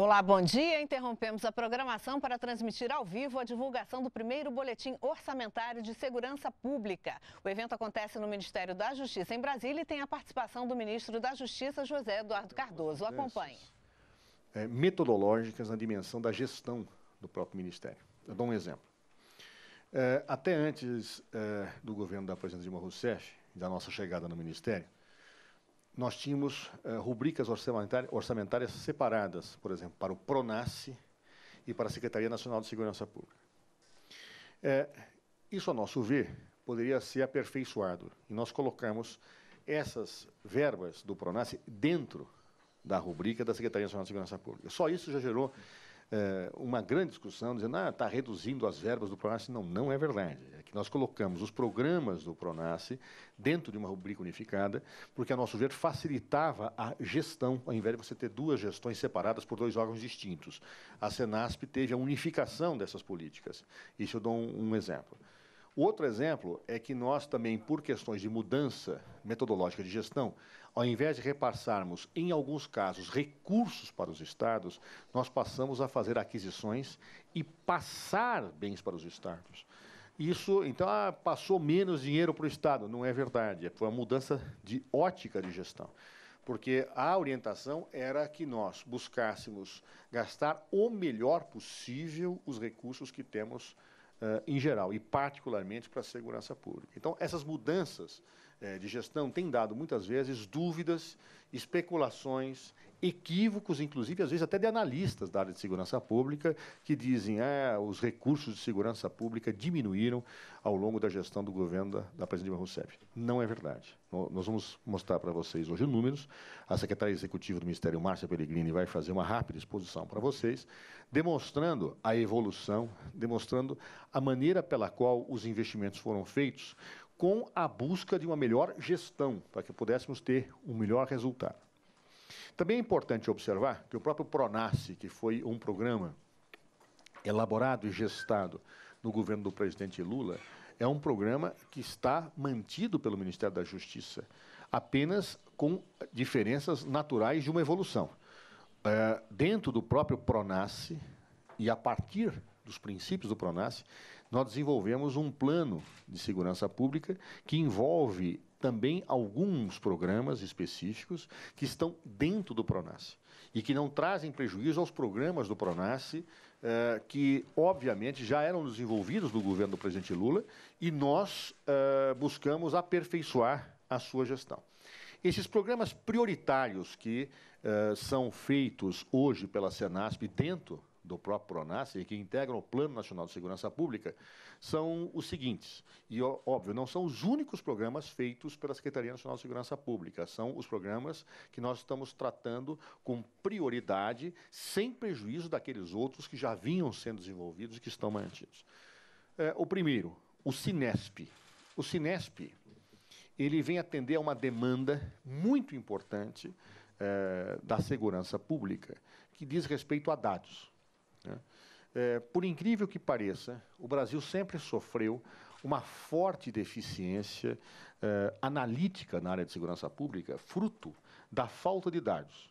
Olá, bom dia. Interrompemos a programação para transmitir ao vivo a divulgação do primeiro boletim orçamentário de segurança pública. O evento acontece no Ministério da Justiça em Brasília e tem a participação do ministro da Justiça, José Eduardo Cardoso. Acompanhe. É, metodológicas na dimensão da gestão do próprio Ministério. Eu dou um exemplo. É, até antes é, do governo da presidente Dilma Rousseff, da nossa chegada no Ministério, nós tínhamos eh, rubricas orçamentárias separadas, por exemplo, para o PRONASSE e para a Secretaria Nacional de Segurança Pública. É, isso, a nosso ver, poderia ser aperfeiçoado e nós colocamos essas verbas do PRONASSE dentro da rubrica da Secretaria Nacional de Segurança Pública. Só isso já gerou eh, uma grande discussão, dizendo, ah, está reduzindo as verbas do Pronace. Não, não é verdade. É que nós colocamos os programas do Pronace dentro de uma rubrica unificada, porque, a nosso ver, facilitava a gestão, ao invés de você ter duas gestões separadas por dois órgãos distintos. A Senasp teve a unificação dessas políticas. Isso eu dou um, um exemplo. Outro exemplo é que nós também, por questões de mudança metodológica de gestão, ao invés de repassarmos, em alguns casos, recursos para os estados, nós passamos a fazer aquisições e passar bens para os estados. Isso, então, ah, passou menos dinheiro para o estado. Não é verdade. Foi uma mudança de ótica de gestão porque a orientação era que nós buscássemos gastar o melhor possível os recursos que temos uh, em geral, e particularmente para a segurança pública. Então, essas mudanças é, de gestão tem dado muitas vezes dúvidas, especulações, equívocos, inclusive às vezes até de analistas da área de segurança pública, que dizem ah, os recursos de segurança pública diminuíram ao longo da gestão do governo da, da presidente Dilma Rousseff. Não é verdade. Nós vamos mostrar para vocês hoje números. A secretária executiva do Ministério, Márcia Pellegrini, vai fazer uma rápida exposição para vocês, demonstrando a evolução, demonstrando a maneira pela qual os investimentos foram feitos com a busca de uma melhor gestão, para que pudéssemos ter um melhor resultado. Também é importante observar que o próprio Pronace, que foi um programa elaborado e gestado no governo do presidente Lula, é um programa que está mantido pelo Ministério da Justiça, apenas com diferenças naturais de uma evolução. É, dentro do próprio Pronace, e a partir dos princípios do Pronas, nós desenvolvemos um plano de segurança pública que envolve também alguns programas específicos que estão dentro do Pronas e que não trazem prejuízo aos programas do Pronas eh, que obviamente já eram desenvolvidos do governo do presidente Lula e nós eh, buscamos aperfeiçoar a sua gestão. Esses programas prioritários que eh, são feitos hoje pela Senasp dentro do próprio Pronas e que integram o Plano Nacional de Segurança Pública são os seguintes. E, óbvio, não são os únicos programas feitos pela Secretaria Nacional de Segurança Pública, são os programas que nós estamos tratando com prioridade, sem prejuízo daqueles outros que já vinham sendo desenvolvidos e que estão mantidos. É, o primeiro, o Sinesp. O Sinesp ele vem atender a uma demanda muito importante é, da segurança pública, que diz respeito a dados. Né? É, por incrível que pareça, o Brasil sempre sofreu uma forte deficiência é, analítica na área de segurança pública, fruto da falta de dados.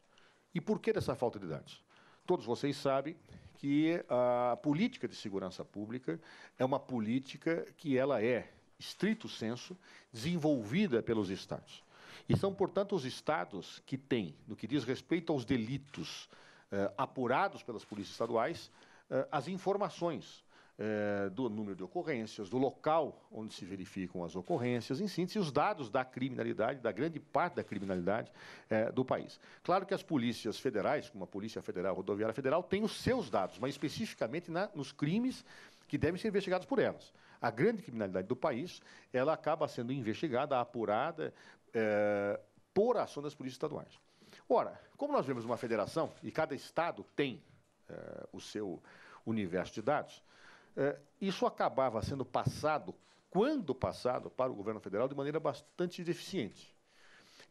E por que dessa falta de dados? Todos vocês sabem que a política de segurança pública é uma política que ela é, estrito senso, desenvolvida pelos estados. E são, portanto, os estados que têm, no que diz respeito aos delitos eh, apurados pelas polícias estaduais eh, as informações eh, do número de ocorrências, do local onde se verificam as ocorrências, em síntese, os dados da criminalidade, da grande parte da criminalidade eh, do país. Claro que as polícias federais, como a Polícia Federal, a Rodoviária Federal, têm os seus dados, mas especificamente na, nos crimes que devem ser investigados por elas. A grande criminalidade do país, ela acaba sendo investigada, apurada eh, por ação das polícias estaduais. Ora, como nós vemos uma federação e cada estado tem eh, o seu universo de dados, eh, isso acabava sendo passado, quando passado, para o governo federal de maneira bastante deficiente.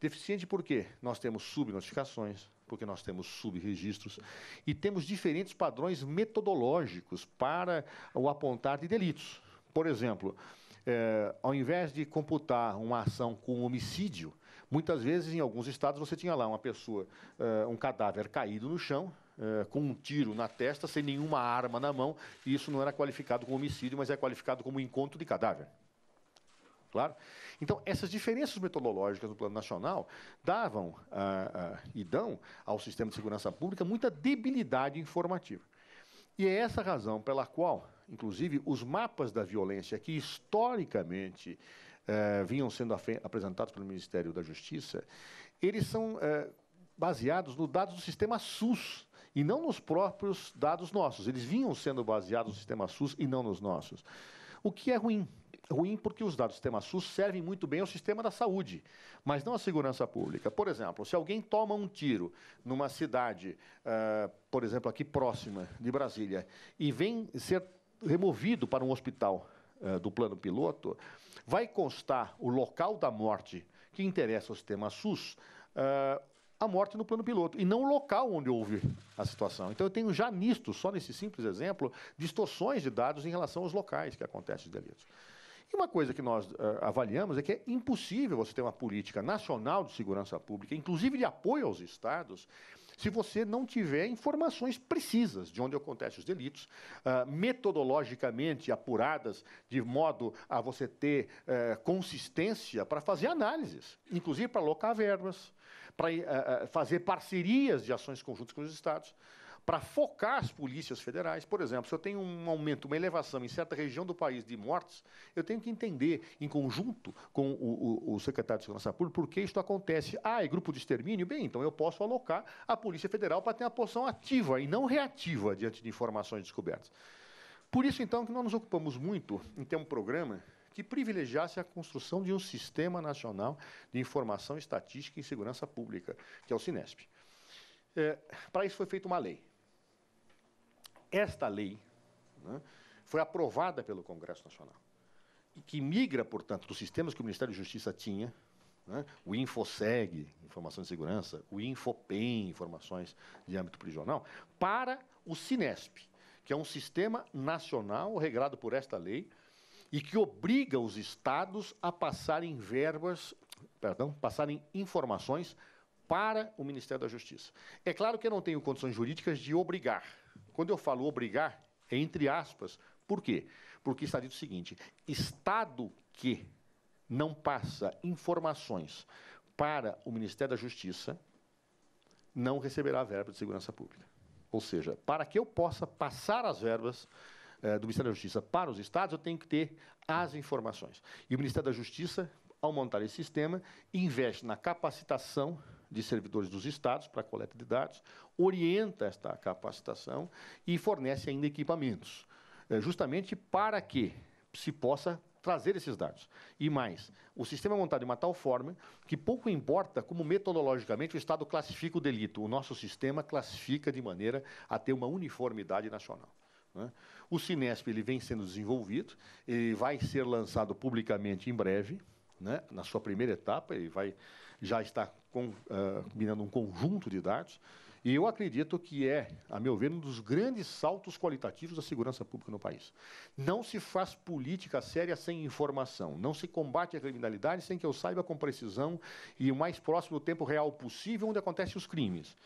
Deficiente porque nós temos subnotificações, porque nós temos subregistros e temos diferentes padrões metodológicos para o apontar de delitos. Por exemplo, eh, ao invés de computar uma ação com homicídio, Muitas vezes, em alguns estados, você tinha lá uma pessoa, uh, um cadáver caído no chão, uh, com um tiro na testa, sem nenhuma arma na mão, e isso não era qualificado como homicídio, mas é qualificado como encontro de cadáver. Claro? Então, essas diferenças metodológicas no plano nacional davam uh, e dão ao sistema de segurança pública muita debilidade informativa. E é essa razão pela qual, inclusive, os mapas da violência que historicamente eh, vinham sendo apresentados pelo Ministério da Justiça, eles são eh, baseados nos dados do sistema SUS e não nos próprios dados nossos. Eles vinham sendo baseados no sistema SUS e não nos nossos. O que é ruim, ruim porque os dados do sistema SUS servem muito bem ao sistema da saúde, mas não à segurança pública. Por exemplo, se alguém toma um tiro numa cidade, uh, por exemplo, aqui próxima de Brasília, e vem ser removido para um hospital uh, do plano piloto, vai constar o local da morte que interessa ao sistema SUS, uh, a morte no plano piloto, e não o local onde houve a situação. Então, eu tenho já nisto, só nesse simples exemplo, distorções de dados em relação aos locais que acontecem os delitos. E uma coisa que nós uh, avaliamos é que é impossível você ter uma política nacional de segurança pública, inclusive de apoio aos estados, se você não tiver informações precisas de onde acontecem os delitos, uh, metodologicamente apuradas, de modo a você ter uh, consistência para fazer análises, inclusive para alocar verbas, para uh, fazer parcerias de ações conjuntas com os estados para focar as polícias federais. Por exemplo, se eu tenho um aumento, uma elevação em certa região do país de mortes, eu tenho que entender, em conjunto com o, o, o secretário de Segurança Pública, por que isso acontece. Ah, é grupo de extermínio? Bem, então eu posso alocar a Polícia Federal para ter uma posição ativa e não reativa diante de informações descobertas. Por isso, então, que nós nos ocupamos muito em ter um programa que privilegiasse a construção de um sistema nacional de informação estatística e segurança pública, que é o Sinesp. É, para isso foi feita uma lei. Esta lei né, foi aprovada pelo Congresso Nacional, e que migra, portanto, dos sistemas que o Ministério da Justiça tinha, né, o InfoSeg, Informação de Segurança, o InfoPen, Informações de Âmbito Prisional, para o Sinesp, que é um sistema nacional regrado por esta lei e que obriga os estados a passarem verbas, perdão, passarem informações para o Ministério da Justiça. É claro que eu não tenho condições jurídicas de obrigar, quando eu falo obrigar, é entre aspas. Por quê? Porque está dito o seguinte: Estado que não passa informações para o Ministério da Justiça não receberá verba de segurança pública. Ou seja, para que eu possa passar as verbas eh, do Ministério da Justiça para os estados, eu tenho que ter as informações. E o Ministério da Justiça, ao montar esse sistema, investe na capacitação de servidores dos estados para coleta de dados, orienta esta capacitação e fornece ainda equipamentos, eh, justamente para que se possa trazer esses dados. E mais, o sistema é montado de uma tal forma que pouco importa como metodologicamente o Estado classifica o delito, o nosso sistema classifica de maneira a ter uma uniformidade nacional. Né? O Sinesp ele vem sendo desenvolvido, ele vai ser lançado publicamente em breve, né? na sua primeira etapa, ele vai já está com, uh, combinando um conjunto de dados. E eu acredito que é, a meu ver, um dos grandes saltos qualitativos da segurança pública no país. Não se faz política séria sem informação, não se combate a criminalidade sem que eu saiba com precisão e o mais próximo do tempo real possível onde acontecem os crimes.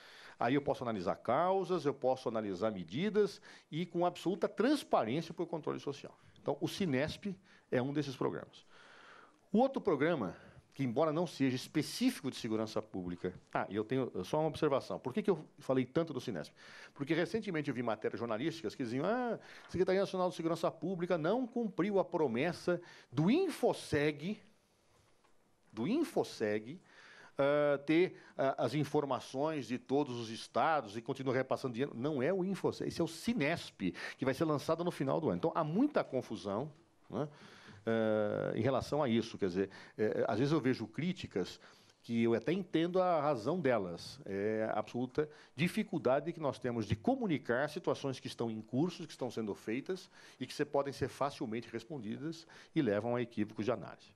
Aí eu posso analisar causas, eu posso analisar medidas e com absoluta transparência para o controle social. Então, o Sinesp é um desses programas. O outro programa que embora não seja específico de segurança pública. Ah, e eu tenho só uma observação. Por que, que eu falei tanto do Sinesp? Porque recentemente eu vi matérias jornalísticas que diziam: ah, a Secretaria Nacional de Segurança Pública não cumpriu a promessa do InfoSeg, do InfoSeg. Uh, ter uh, as informações de todos os estados e continuar repassando dinheiro. Não é o InfoSeg, esse é o Sinesp, que vai ser lançado no final do ano. Então, há muita confusão. Né? uh, em relação a isso. Quer dizer, eh, eh, às vezes eu vejo críticas que eu até entendo a razão delas. É a absoluta dificuldade que nós temos de comunicar situações que estão em curso, que estão sendo feitas e que se podem ser facilmente respondidas e levam a equívocos de análise.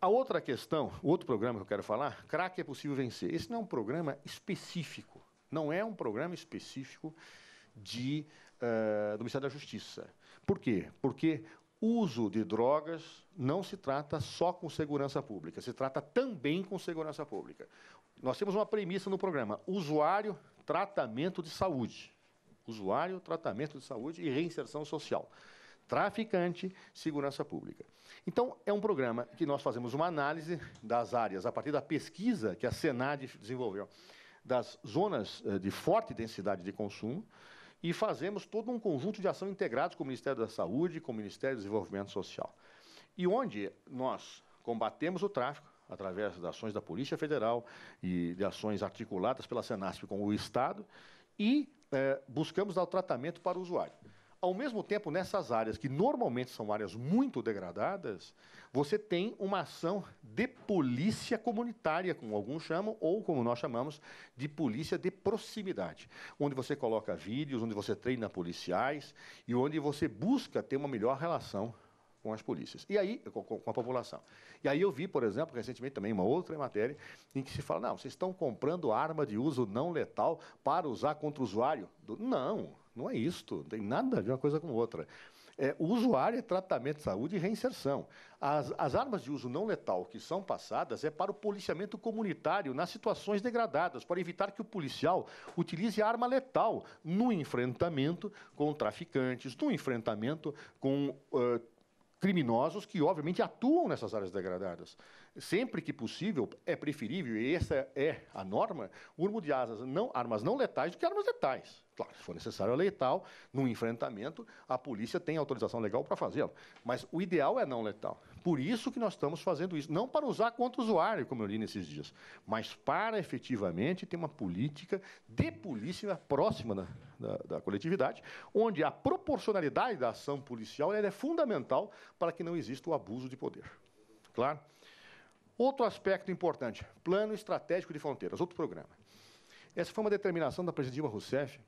A outra questão, o outro programa que eu quero falar, craque é possível vencer. Esse não é um programa específico, não é um programa específico de, uh, do Ministério da Justiça. Por quê? Porque uso de drogas não se trata só com segurança pública, se trata também com segurança pública. Nós temos uma premissa no programa: usuário, tratamento de saúde. Usuário, tratamento de saúde e reinserção social. Traficante, segurança pública. Então, é um programa que nós fazemos uma análise das áreas, a partir da pesquisa que a Senad desenvolveu, das zonas eh, de forte densidade de consumo, e fazemos todo um conjunto de ação integrado com o Ministério da Saúde, com o Ministério do Desenvolvimento Social. E onde nós combatemos o tráfico através das ações da Polícia Federal e de ações articuladas pela Senasp com o Estado e eh, buscamos dar o tratamento para o usuário. Ao mesmo tempo, nessas áreas que normalmente são áreas muito degradadas, você tem uma ação de polícia comunitária, como alguns chamam, ou como nós chamamos, de polícia de proximidade, onde você coloca vídeos, onde você treina policiais e onde você busca ter uma melhor relação com as polícias. E aí, com, a população. E aí eu vi, por exemplo, recentemente também uma outra matéria em que se fala: não, vocês estão comprando arma de uso não letal para usar contra o usuário. Não. Não é isto, não tem nada de uma coisa com outra. É, o usuário é tratamento de saúde e reinserção. As, as, armas de uso não letal que são passadas é para o policiamento comunitário nas situações degradadas, para evitar que o policial utilize arma letal no enfrentamento com traficantes, no enfrentamento com. Uh, criminosos que, obviamente, atuam nessas áreas degradadas. Sempre que possível, é preferível, e essa é a norma, o uso de asas não, armas não letais do que armas letais. Claro, se for necessário a lei tal, no enfrentamento, a polícia tem autorização legal para fazê-lo. Mas o ideal é não letal. Por isso que nós estamos fazendo isso. Não para usar contra o usuário, como eu li nesses dias, mas para efetivamente ter uma política de polícia próxima da, da, da coletividade, onde a proporcionalidade da ação policial é fundamental para que não exista o abuso de poder. Claro? Outro aspecto importante: plano estratégico de fronteiras, outro programa. Essa foi uma determinação da presidente Dilma Rousseff,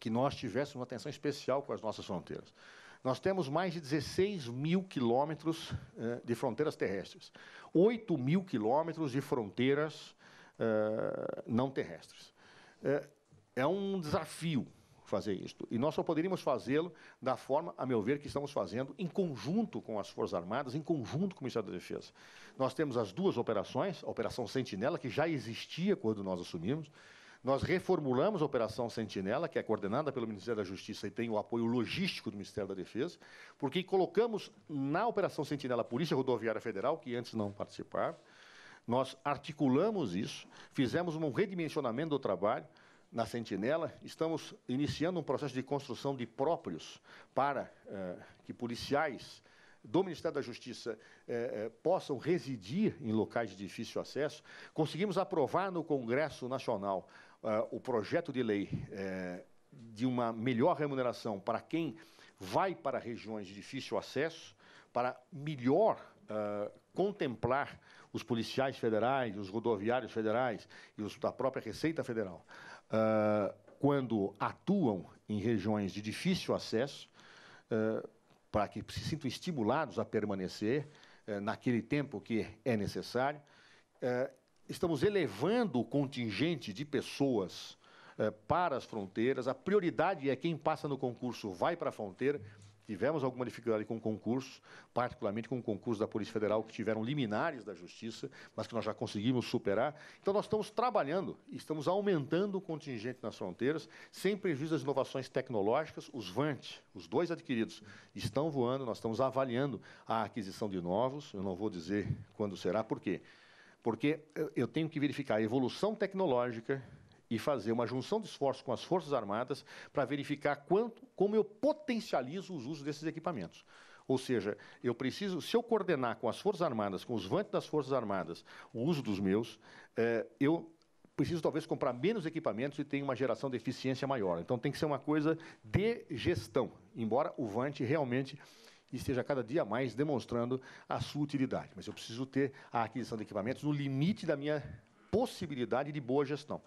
que nós tivéssemos uma atenção especial com as nossas fronteiras. Nós temos mais de 16 mil quilômetros eh, de fronteiras terrestres, 8 mil quilômetros de fronteiras eh, não terrestres. Eh, é um desafio fazer isto. E nós só poderíamos fazê-lo da forma, a meu ver, que estamos fazendo, em conjunto com as Forças Armadas, em conjunto com o Ministério da Defesa. Nós temos as duas operações, a Operação Sentinela, que já existia quando nós assumimos, nós reformulamos a Operação Sentinela, que é coordenada pelo Ministério da Justiça e tem o apoio logístico do Ministério da Defesa, porque colocamos na Operação Sentinela a Polícia Rodoviária Federal, que antes não participava, nós articulamos isso, fizemos um redimensionamento do trabalho na Sentinela, estamos iniciando um processo de construção de próprios para eh, que policiais do Ministério da Justiça eh, eh possam residir em locais de difícil acesso. Conseguimos aprovar no Congresso Nacional uh, o projeto de lei é, de uma melhor remuneração para quem vai para regiões de difícil acesso, para melhor uh, contemplar os policiais federais, os rodoviários federais e os da própria Receita Federal, uh, quando atuam em regiões de difícil acesso, uh, para que se sintam estimulados a permanecer eh, naquele tempo que é necessário. Eh, estamos elevando o contingente de pessoas eh, para as fronteiras. A prioridade é quem passa no concurso vai para a fronteira. Tivemos alguma dificuldade com concursos, particularmente com o concurso da Polícia Federal, que tiveram liminares da Justiça, mas que nós já conseguimos superar. Então, nós estamos trabalhando, estamos aumentando o contingente nas fronteiras, sem prejuízo das inovações tecnológicas. Os VANT, os dois adquiridos, estão voando, nós estamos avaliando a aquisição de novos. Eu não vou dizer quando será, por quê? Porque porque eh, eu tenho que verificar a evolução tecnológica e fazer uma junção de esforços com as Forças Armadas para verificar quanto, como eu potencializo os usos desses equipamentos. Ou seja, eu preciso, se eu coordenar com as Forças Armadas, com os VANT das Forças Armadas, o uso dos meus, eh, eu preciso talvez comprar menos equipamentos e ter uma geração de eficiência maior. Então tem que ser uma coisa de gestão, embora o Vante realmente esteja cada dia mais demonstrando a sua utilidade. Mas eu preciso ter a aquisição de equipamentos no limite da minha possibilidade de boa gestão,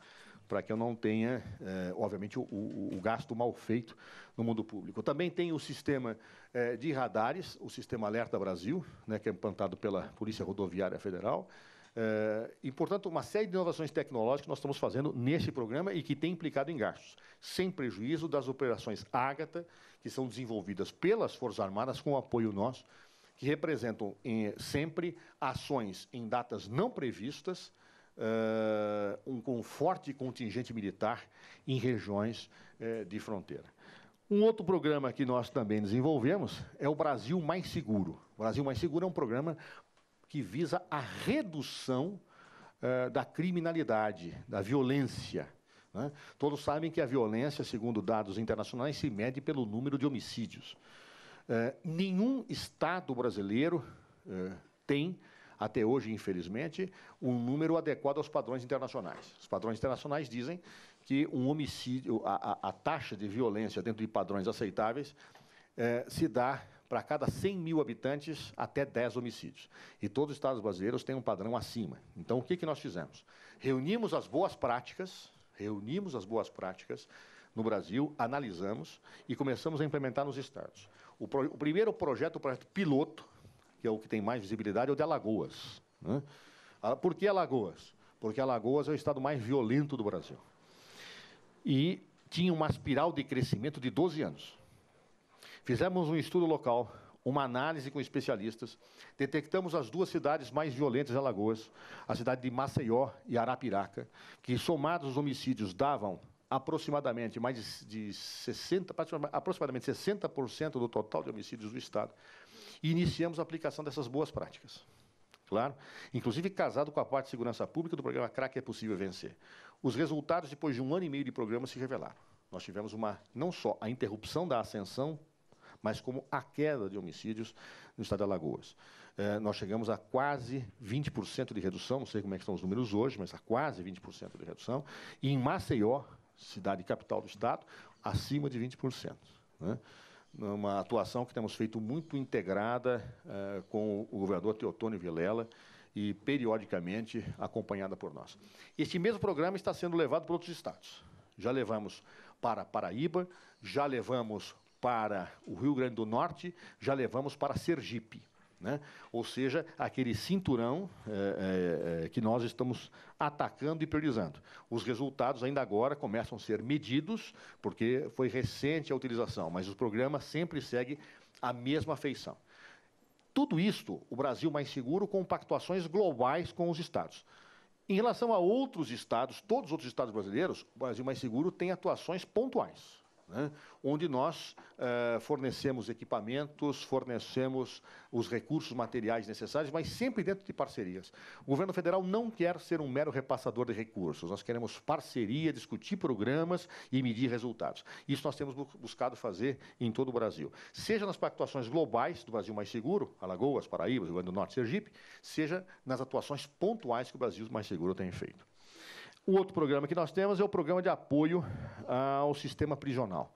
para que eu não tenha, eh, obviamente, o, o, o, gasto mal feito no mundo público. Eu também tem o sistema eh, de radares, o sistema Alerta Brasil, né, que é implantado pela Polícia Rodoviária Federal. Eh, e, portanto, uma série de inovações tecnológicas que nós estamos fazendo neste programa e que tem implicado em gastos, sem prejuízo das operações Ágata, que são desenvolvidas pelas Forças Armadas com apoio nosso, que representam em, sempre ações em datas não previstas, uh, um, com forte contingente militar em regiões uh, de fronteira. Um outro programa que nós também desenvolvemos é o Brasil Mais Seguro. O Brasil Mais Seguro é um programa que visa a redução eh, da criminalidade, da violência. Né? Todos sabem que a violência, segundo dados internacionais, se mede pelo número de homicídios. Eh, nenhum Estado brasileiro eh, tem, até hoje, infelizmente, um número adequado aos padrões internacionais. Os padrões internacionais dizem que um homicídio, a, a, a taxa de violência dentro de padrões aceitáveis, se dá para cada 100 mil habitantes, até 10 homicídios. E todos os estados brasileiros têm um padrão acima. Então, o que, que nós fizemos? Reunimos as boas práticas, reunimos as boas práticas no Brasil, analisamos e começamos a implementar nos estados. O, pro, o primeiro projeto, o projeto piloto, que é o que tem mais visibilidade, é o de Alagoas. Né? Por que Alagoas? Porque Alagoas é o estado mais violento do Brasil. E tinha uma espiral de crescimento de 12 anos. Fizemos um estudo local, uma análise com especialistas, detectamos as duas cidades mais violentas de Alagoas, a cidade de Maceió e Arapiraca, que somados os homicídios davam aproximadamente mais de, de 60, aproximadamente 60% do total de homicídios do estado. E iniciamos a aplicação dessas boas práticas. Claro, inclusive casado com a parte de segurança pública do programa Crack é possível vencer. Os resultados depois de um ano e meio de programa se revelaram. Nós tivemos uma não só a interrupção da ascensão mas como a queda de homicídios no estado de Alagoas. É, nós chegamos a quase 20% de redução, não sei como é que estão os números hoje, mas a quase 20% de redução. E em Maceió, cidade capital do estado, acima de 20%. Né? Uma atuação que temos feito muito integrada é, com o governador Teotônio Vilela, e periodicamente acompanhada por nós. Este mesmo programa está sendo levado para outros estados. Já levamos para Paraíba, já levamos para o Rio Grande do Norte, já levamos para Sergipe. Né? Ou seja, aquele cinturão é, é, que nós estamos atacando e priorizando. Os resultados ainda agora começam a ser medidos, porque foi recente a utilização, mas o programa sempre segue a mesma feição. Tudo isto, o Brasil mais seguro, com pactuações globais com os estados. Em relação a outros estados, todos os outros estados brasileiros, o Brasil mais seguro tem atuações pontuais né? onde nós uh, fornecemos equipamentos, fornecemos os recursos materiais necessários, mas sempre dentro de parcerias. O governo federal não quer ser um mero repassador de recursos, nós queremos parceria, discutir programas e medir resultados. Isso nós temos buscado fazer em todo o Brasil, seja nas pactuações globais do Brasil Mais Seguro, Alagoas, Paraíba, Rio Grande do Norte, Sergipe, seja nas atuações pontuais que o Brasil Mais Seguro tem feito. O outro programa que nós temos é o programa de apoio ao sistema prisional.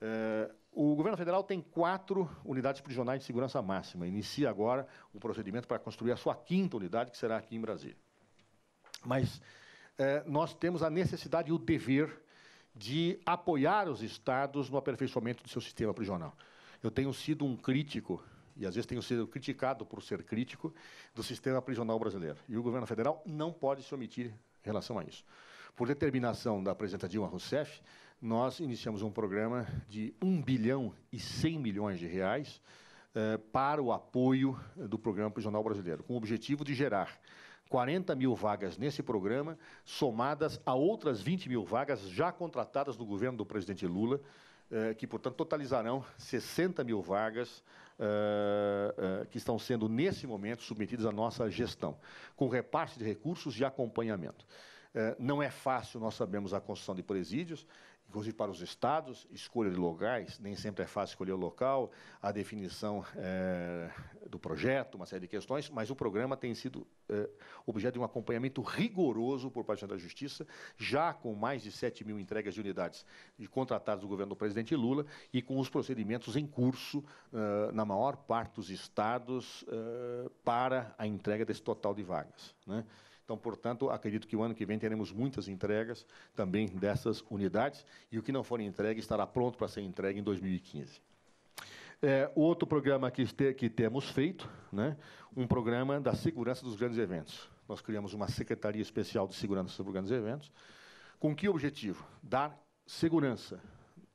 É, o governo federal tem quatro unidades prisionais de segurança máxima. Inicia agora o procedimento para construir a sua quinta unidade, que será aqui em Brasília. Mas é, nós temos a necessidade e o dever de apoiar os estados no aperfeiçoamento do seu sistema prisional. Eu tenho sido um crítico, e às vezes tenho sido criticado por ser crítico, do sistema prisional brasileiro. E o governo federal não pode se omitir em relação a isso. Por determinação da presidenta Dilma Rousseff, nós iniciamos um programa de 1 bilhão e 100 milhões de reais eh, para o apoio do programa prisional brasileiro, com o objetivo de gerar 40 mil vagas nesse programa, somadas a outras 20 mil vagas já contratadas no governo do presidente Lula, eh, que, portanto, totalizarão 60 mil vagas uh, uh, que estão sendo, nesse momento, submetidos à nossa gestão, com repasse de recursos e acompanhamento. Uh, não é fácil, nós sabemos, a construção de presídios, inclusive para os estados, escolha de locais, nem sempre é fácil escolher o local, a definição é, do projeto, uma série de questões, mas o programa tem sido é, objeto de um acompanhamento rigoroso por parte da Justiça, já com mais de 7 mil entregas de unidades de contratadas do governo do presidente Lula e com os procedimentos em curso é, na maior parte dos estados para a entrega desse total de vagas. Né? Então, portanto, acredito que o ano que vem teremos muitas entregas também dessas unidades e o que não for entregue estará pronto para ser entregue em 2015. É, outro programa que, que temos feito, né, um programa da segurança dos grandes eventos. Nós criamos uma Secretaria Especial de Segurança dos Grandes Eventos. Com que objetivo? Dar segurança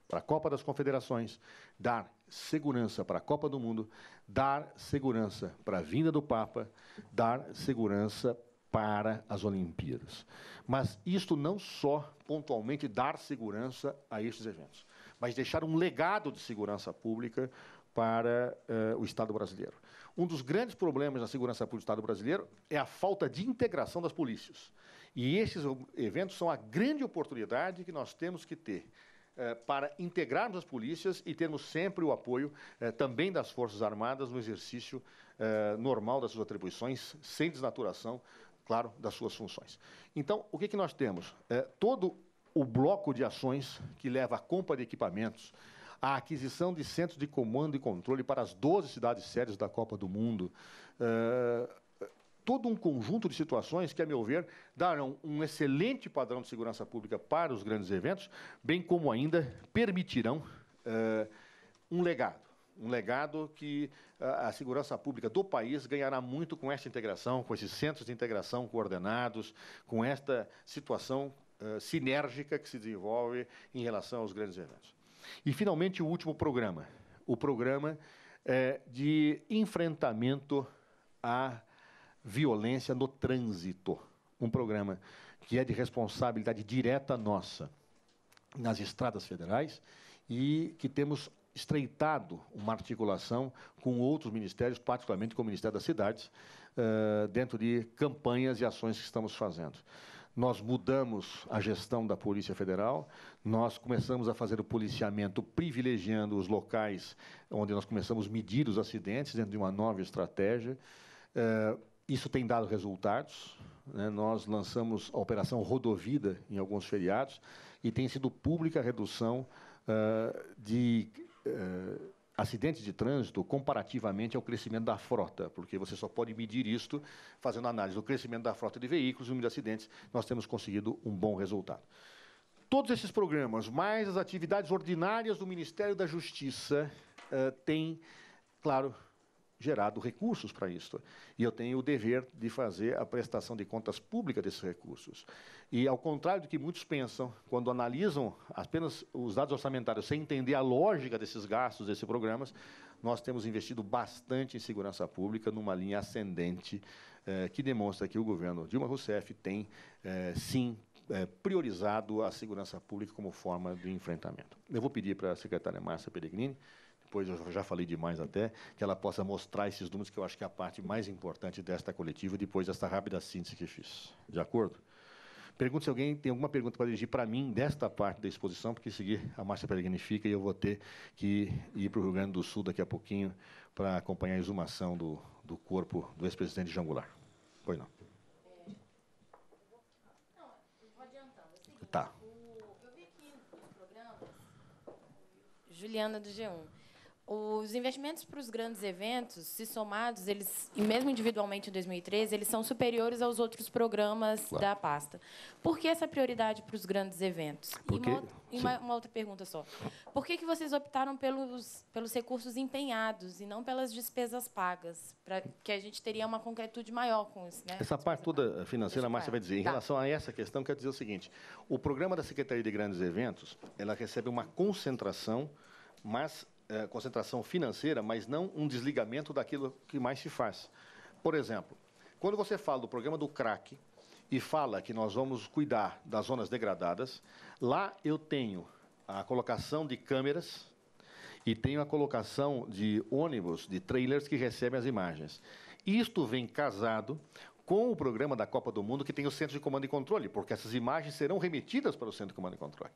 para a Copa das Confederações, dar segurança para a Copa do Mundo, dar segurança para a vinda do Papa, dar segurança para as Olimpíadas. Mas isto não só pontualmente dar segurança a estes eventos, mas deixar um legado de segurança pública para uh, o Estado brasileiro. Um dos grandes problemas da segurança pública do Estado brasileiro é a falta de integração das polícias. E estes eventos são a grande oportunidade que nós temos que ter eh, para integrarmos as polícias e termos sempre o apoio eh, também das Forças Armadas no exercício normal das suas atribuições, sem desnaturação claro, das suas funções. Então, o que, que nós temos? É, todo o bloco de ações que leva à compra de equipamentos, à aquisição de centros de comando e controle para as 12 cidades sérias da Copa do Mundo, é, todo um conjunto de situações que, a meu ver, darão um excelente padrão de segurança pública para os grandes eventos, bem como ainda permitirão é, um legado um legado que ah, a segurança pública do país ganhará muito com esta integração, com esses centros de integração coordenados, com esta situação uh, sinérgica que se desenvolve em relação aos grandes eventos. E, finalmente, o último programa, o programa é de enfrentamento à violência no trânsito, um programa que é de responsabilidade direta nossa nas estradas federais e que temos estreitado uma articulação com outros ministérios, particularmente com o Ministério das Cidades, eh, dentro de campanhas e ações que estamos fazendo. Nós mudamos a gestão da Polícia Federal, nós começamos a fazer o policiamento privilegiando os locais onde nós começamos a medir os acidentes dentro de uma nova estratégia. Eh, isso tem dado resultados. Né? Nós lançamos a Operação Rodovida em alguns feriados e tem sido pública a redução eh, de uh, acidentes de trânsito comparativamente ao crescimento da frota, porque você só pode medir isto fazendo análise do crescimento da frota de veículos e número de acidentes, nós temos conseguido um bom resultado. Todos esses programas, mais as atividades ordinárias do Ministério da Justiça, uh, têm, claro, gerado recursos para isso. E eu tenho o dever de fazer a prestação de contas pública desses recursos. E, ao contrário do que muitos pensam, quando analisam apenas os dados orçamentários sem entender a lógica desses gastos, desses programas, nós temos investido bastante em segurança pública, numa linha ascendente, eh, que demonstra que o governo Dilma Rousseff tem, eh, sim, eh, priorizado a segurança pública como forma de enfrentamento. Eu vou pedir para a secretária Márcia Peregrini depois eu já falei demais até, que ela possa mostrar esses números, que eu acho que é a parte mais importante desta coletiva, depois desta rápida síntese que fiz. De acordo? Pergunto se alguém tem alguma pergunta para dirigir para mim desta parte da exposição, porque seguir a Márcia Peregrini fica e eu vou ter que ir para o Rio Grande do Sul daqui a pouquinho para acompanhar a exumação do, do corpo do ex-presidente Jangular Pois não. Tá. Juliana do G1 os investimentos para os grandes eventos, se somados, eles, e mesmo individualmente em 2013, eles são superiores aos outros programas claro. da pasta. Por que essa prioridade para os grandes eventos? Porque, e uma, e uma, uma, outra pergunta só. Por que, que vocês optaram pelos, pelos recursos empenhados e não pelas despesas pagas? Para que a gente teria uma concretude maior com isso. Né? Essa parte toda financeira, a Márcia vai dizer. Em tá. relação a essa questão, quero dizer o seguinte. O programa da Secretaria de Grandes Eventos, ela recebe uma concentração mas é, concentração financeira, mas não um desligamento daquilo que mais se faz. Por exemplo, quando você fala do programa do crack e fala que nós vamos cuidar das zonas degradadas, lá eu tenho a colocação de câmeras e tenho a colocação de ônibus, de trailers que recebem as imagens. Isto vem casado com o programa da Copa do Mundo que tem o centro de comando e controle, porque essas imagens serão remetidas para o centro de comando e controle.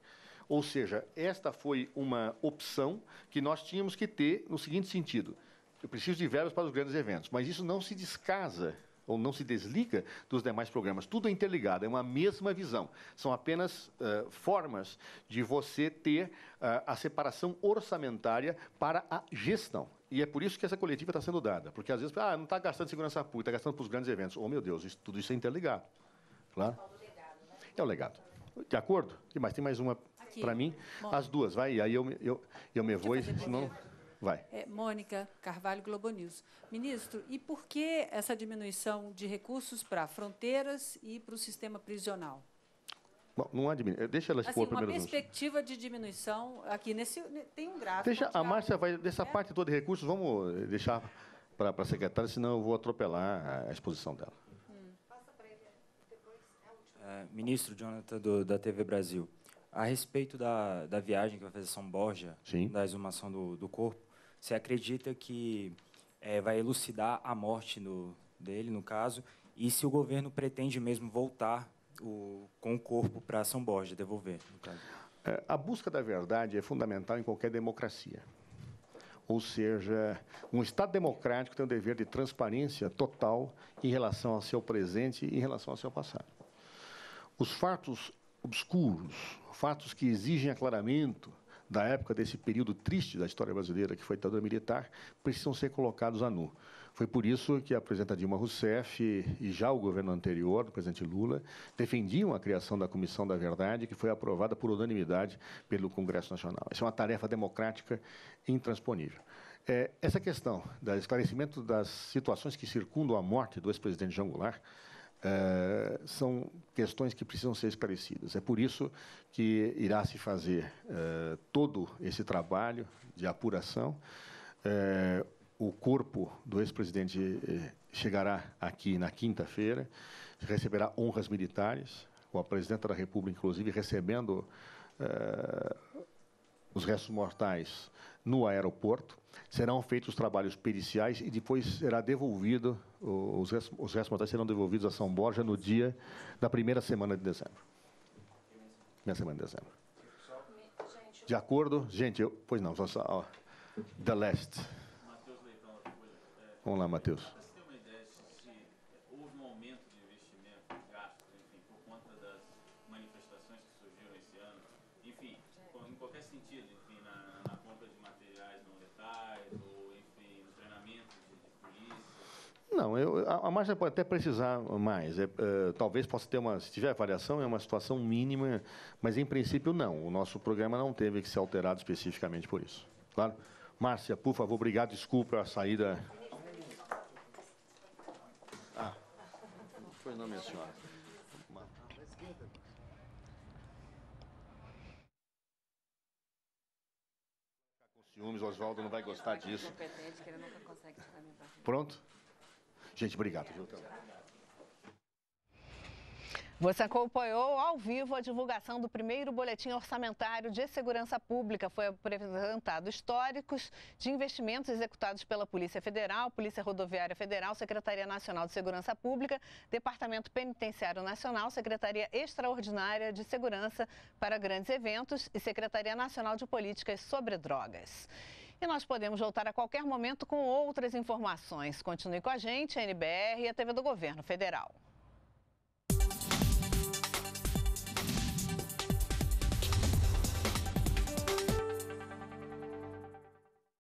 Ou seja, esta foi uma opção que nós tínhamos que ter no seguinte sentido: eu preciso de verbas para os grandes eventos, mas isso não se descasa ou não se desliga dos demais programas. Tudo é interligado, é uma mesma visão. São apenas uh, formas de você ter uh, a separação orçamentária para a gestão. E é por isso que essa coletiva está sendo dada. Porque às vezes, ah, não está gastando segurança pública, está gastando para os grandes eventos. Oh, meu Deus, isso, tudo isso é interligado. Claro? Né? É o legado. De acordo? E mais? Tem mais uma aqui. Para mim? Mônica. As duas, vai. Aí eu, eu, eu me vou, senão... Vai. É, Mônica Carvalho, Globo News. Ministro, e por que essa diminuição de recursos para fronteiras e para o sistema prisional? Bom, não há diminuição. Eh, deixa ela expor assim, primeiro. Uma perspectiva de diminuição aqui nesse. Tem um gráfico. Deixa, a Márcia vai. Dessa é? parte toda de recursos, vamos eh, deixar para a secretária, senão eu vou atropelar a exposição dela. Hum. Passa para ele depois, é é, ministro Jonathan do, da TV Brasil. A respeito da, da viagem que vai fazer São Borja, Sim. da exumação do, do corpo, você acredita que é, vai elucidar a morte no, dele, no caso, e se o governo pretende mesmo voltar o, com o corpo para São Borja, devolver, no caso? É, a busca da verdade é fundamental em qualquer democracia. Ou seja, um Estado democrático tem o dever de transparência total em relação ao seu presente e em relação ao seu passado. Os fatos obscuros, fatos que exigem aclaramento da época desse período triste da história brasileira, que foi a ditadura militar, precisam ser colocados a nu. Foi por isso que a presidenta Dilma Rousseff e já o governo anterior, do presidente Lula, defendiam a criação da Comissão da Verdade, que foi aprovada por unanimidade pelo Congresso Nacional. Isso é uma tarefa democrática intransponível. É, essa questão do esclarecimento das situações que circundam a morte do ex-presidente João Goulart é, são questões que precisam ser esclarecidas. É por isso que irá se fazer é, todo esse trabalho de apuração. É, o corpo do ex-presidente chegará aqui na quinta-feira, receberá honras militares, com a presidenta da República, inclusive, recebendo os restos mortais no aeroporto, serão feitos os trabalhos periciais e depois será devolvido, os restos, os restos mortais serão devolvidos a São Borja no dia da primeira semana de dezembro. Primeira semana de dezembro. De acordo, gente, eu, pois não, só, ó, The Last. É, é. Vamos lá, Matheus. Não, eu, a, a, margem pode até precisar mais. É, é, talvez possa ter uma, se tiver variação, é uma situação mínima, mas em princípio não. O nosso programa não teve que ser alterado especificamente por isso. Claro? Márcia, por favor, obrigado. Desculpa a saída. Ah, foi nome, minha senhora. Com ciúmes, Oswaldo não vai gostar disso. É Pronto? Gente, obrigado. Você acompanhou ao vivo a divulgação do primeiro boletim orçamentário de segurança pública. Foi apresentado históricos de investimentos executados pela Polícia Federal, Polícia Rodoviária Federal, Secretaria Nacional de Segurança Pública, Departamento Penitenciário Nacional, Secretaria Extraordinária de Segurança para Grandes Eventos e Secretaria Nacional de Políticas sobre Drogas. E nós podemos voltar a qualquer momento com outras informações. Continue com a gente, a NBR e a TV do Governo Federal.